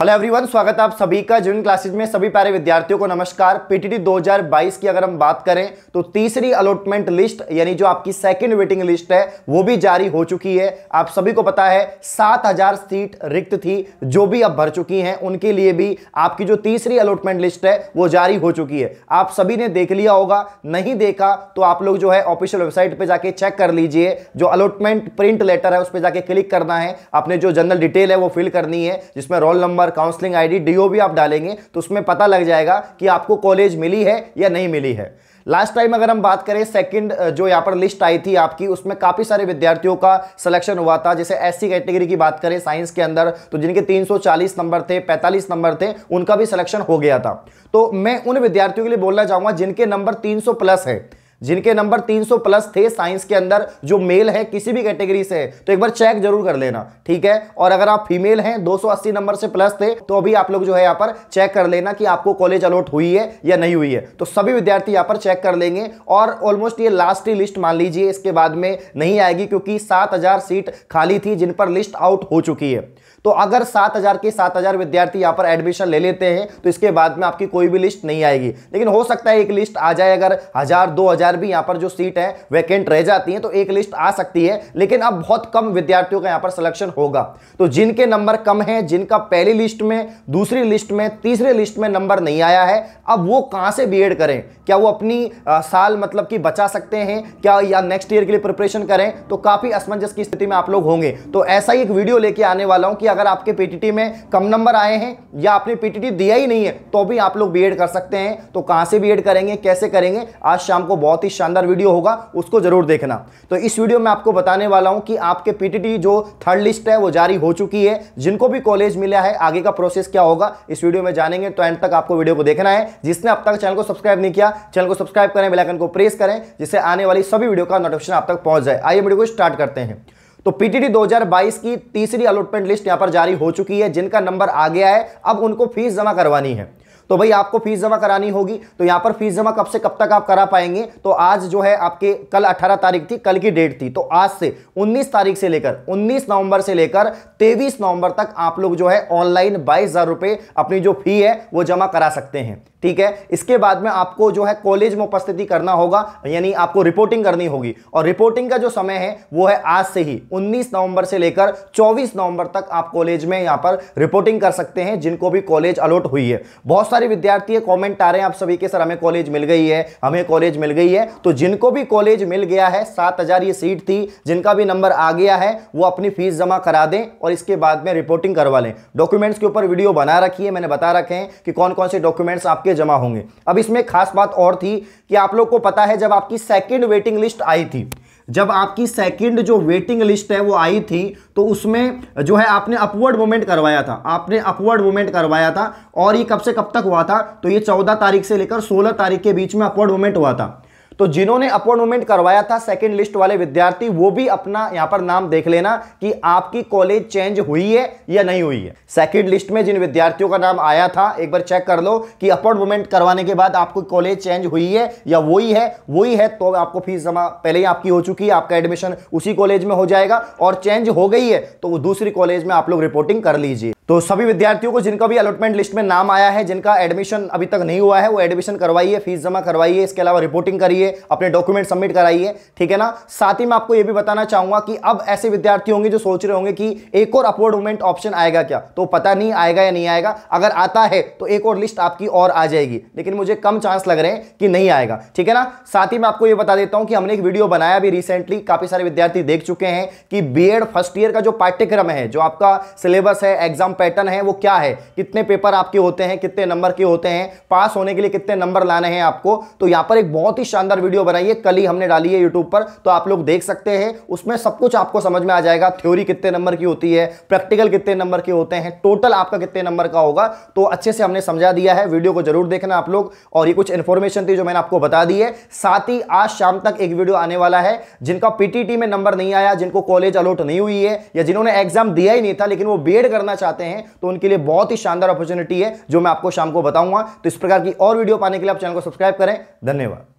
hello everyone स्वागत है आप सभी का जून क्लासेज में सभी प्यारे विद्यार्थियों को नमस्कार पीटीटी 2022 की अगर हम बात करें तो तीसरी अलॉटमेंट लिस्ट यानी जो आपकी सेकंड वेटिंग लिस्ट है वो भी जारी हो चुकी है आप सभी को पता है 7000 सीट रिक्त थी जो भी अब भर चुकी हैं उनके लिए भी आपकी जो तीसरी अलॉटमेंट लिस्ट है वो जारी हो चुकी है आप सभी ने देख लिया होगा नहीं देखा तो आप लोग जो है ऑफिशियल वेबसाइट पर जाके चेक कर लीजिए जो अलॉटमेंट प्रिंट लेटर है उस पर जाके क्लिक करना है अपने जो जनरल डिटेल है वो फिल करनी है जिसमें roll number number counselling ID D O आप डालेंगे तो उसमें पता लग जाएगा कि आपको कॉलेज मिली है या नहीं मिली है लास्ट टाइम अगर हम बात करें सेकंड जो यहाँ पर लिस्ट आई थी आपकी उसमें काफ़ी सारे विद्यार्थियों का सिलेक्शन हुआ था जैसे एससी कैटेगरी की बात करें साइंस के अंदर तो जिनके 340 नंबर थे 45 नंबर थे उनका भी सिलेक्शन हो गया था तो मैं उन विद्यार्थियों के लिए बोलना चाहूँगा जिनके नंबर 300 प्लस है जिनके नंबर 300 प्लस थे साइंस के अंदर जो मेल है किसी भी कैटेगरी से है तो एक बार चेक जरूर कर लेना ठीक है और अगर आप फीमेल हैं 280 नंबर से प्लस थे तो अभी आप लोग जो है यहाँ पर चेक कर लेना कि आपको कॉलेज अलॉट हुई है या नहीं हुई है तो सभी विद्यार्थी यहाँ पर चेक कर लेंगे और ऑलमोस्ट ये लास्ट ही लिस्ट मान लीजिए इसके बाद में नहीं आएगी क्योंकि सात सीट खाली थी जिन पर लिस्ट आउट हो चुकी है तो अगर सात हजार के सात हजार विद्यार्थी यहां पर एडमिशन ले लेते हैं तो इसके बाद में आपकी कोई भी लिस्ट नहीं आएगी लेकिन हो सकता है एक लिस्ट आ जाए अगर हजार दो हजार हजार भी यहां पर जो सीट है वैकेंट रह जाती है तो एक लिस्ट आ सकती है लेकिन अब बहुत कम विद्यार्थियों का यहां पर सिलेक्शन होगा तो जिनके नंबर कम है जिनका पहली लिस्ट में दूसरी लिस्ट में तीसरे लिस्ट में नंबर नहीं आया है अब वो कहां से बी करें क्या वो अपनी आ, साल मतलब कि बचा सकते हैं क्या या नेक्स्ट ईयर के लिए प्रिपरेशन करें तो काफ़ी असमंजस की स्थिति में आप लोग होंगे तो ऐसा ही एक वीडियो लेके आने वाला हूं कि अगर आपके पीटीटी में कम नंबर आए हैं या आपने पीटीटी दिया ही नहीं है तो भी आप लोग बी कर सकते हैं तो कहां से बी करेंगे कैसे करेंगे आज शाम को बहुत बहुत ही शानदार वीडियो होगा उसको जरूर देखना तो इस वीडियो में आपको बताने वाला हूं कि आपके पीटीटी जो थर्ड लिस्ट है वो जारी हो चुकी है जिनको भी कॉलेज मिला है आगे का प्रोसेस क्या होगा इस वीडियो में जानेंगे तो एंड तक आपको वीडियो को देखना है जिसने अब तक चैनल को सब्सक्राइब नहीं किया चैनल को सब्सक्राइब करें बेलाइकन को प्रेस करें जिससे आने वाली सभी वीडियो का नोटिफिकेशन आप तक पहुंच जाए आइए वीडियो को स्टार्ट करते हैं तो पीटीटी 2022 की तीसरी अलॉटमेंट लिस्ट यहां पर जारी हो चुकी है जिनका नंबर आ गया है अब उनको फीस जमा करवानी है तो भाई आपको फीस जमा करानी होगी तो यहां पर फीस जमा कब से कब तक आप करा पाएंगे तो आज जो है आपके कल 18 तारीख थी कल की डेट थी तो आज से 19 तारीख से लेकर 19 नवंबर से लेकर 23 नवंबर तक आप लोग जो है ऑनलाइन बाईस हजार अपनी जो फी है वो जमा करा सकते हैं ठीक है इसके बाद में आपको जो है कॉलेज में उपस्थिति करना होगा यानी आपको रिपोर्टिंग करनी होगी और रिपोर्टिंग का जो समय है वो है आज से ही 19 नवंबर से लेकर 24 नवंबर तक आप कॉलेज में यहां पर रिपोर्टिंग कर सकते हैं जिनको भी कॉलेज अलॉट हुई है बहुत सारे विद्यार्थी कमेंट आ रहे हैं आप सभी के सर हमें कॉलेज मिल गई है हमें कॉलेज मिल गई है तो जिनको भी कॉलेज मिल गया है सात हजार ये सीट थी जिनका भी नंबर आ गया है वो अपनी फीस जमा करा दें और इसके बाद में रिपोर्टिंग करवा लें डॉक्यूमेंट्स के ऊपर वीडियो बना रखी है मैंने बता रखे हैं कि कौन कौन से डॉक्यूमेंट्स आपके जमा होंगे अब इसमें खास बात और थी कि आप लोग को पता है जब आपकी सेकेंड वेटिंग लिस्ट आई थी जब आपकी सेकंड जो वेटिंग लिस्ट है वो आई थी तो उसमें जो है आपने अपवर्ड मूवमेंट करवाया था आपने अपवर्ड मूवमेंट करवाया था और ये कब से कब तक हुआ था तो ये चौदह तारीख से लेकर सोलह तारीख के बीच में अपवर्ड मूवमेंट हुआ था तो जिन्होंने अपॉइंटमेंट करवाया था सेकंड लिस्ट वाले विद्यार्थी वो भी अपना यहां पर नाम देख लेना कि आपकी कॉलेज चेंज हुई है या नहीं हुई है सेकंड लिस्ट में जिन विद्यार्थियों का नाम आया था एक बार चेक कर लो कि अपॉइंटमेंट करवाने के बाद आपको कॉलेज चेंज हुई है या वही है वही है तो आपको फीस जमा पहले ही आपकी हो चुकी है आपका एडमिशन उसी कॉलेज में हो जाएगा और चेंज हो गई है तो दूसरी कॉलेज में आप लोग रिपोर्टिंग कर लीजिए तो सभी विद्यार्थियों को जिनका भी अलॉटमेंट लिस्ट में नाम आया है जिनका एडमिशन अभी तक नहीं हुआ है वो एडमिशन करवाइए फीस जमा करवाइए इसके अलावा रिपोर्टिंग करिए अपने डॉक्यूमेंट सबमिट कराइए ठीक है ना साथ ही मैं आपको ये भी बताना चाहूंगा कि अब ऐसे विद्यार्थी होंगे जो सोच रहे होंगे कि एक और अपवर्ड मूवमेंट ऑप्शन आएगा क्या तो पता नहीं आएगा या नहीं आएगा अगर आता है तो एक और लिस्ट आपकी और आ जाएगी लेकिन मुझे कम चांस लग रहे हैं कि नहीं आएगा ठीक है ना साथ ही मैं आपको ये बता देता हूँ कि हमने एक वीडियो बनाया भी रिसेंटली काफ़ी सारे विद्यार्थी देख चुके हैं कि बी फर्स्ट ईयर का जो पाठ्यक्रम है जो आपका सिलेबस है एग्जाम पैटर्न है वो क्या है कितने पेपर आपके होते हैं कितने नंबर के होते हैं पास होने के लिए कितने नंबर लाने हैं आपको तो यहाँ पर एक बहुत ही शानदार वीडियो बनाई है कल ही हमने डाली है यूट्यूब पर तो आप लोग देख सकते हैं उसमें सब कुछ आपको समझ में आ जाएगा थ्योरी कितने नंबर की होती है प्रैक्टिकल कितने नंबर के होते हैं टोटल आपका कितने नंबर का होगा तो अच्छे से हमने समझा दिया है वीडियो को जरूर देखना आप लोग और ये कुछ इन्फॉर्मेशन थी जो मैंने आपको बता दी है साथ ही आज शाम तक एक वीडियो आने वाला है जिनका पीटीटी में नंबर नहीं आया जिनको कॉलेज अलॉट नहीं हुई है या जिन्होंने एग्जाम दिया ही नहीं था लेकिन वो बी करना चाहते हैं हैं तो उनके लिए बहुत ही शानदार अपॉर्चुनिटी है जो मैं आपको शाम को बताऊंगा तो इस प्रकार की और वीडियो पाने के लिए आप चैनल को सब्सक्राइब करें धन्यवाद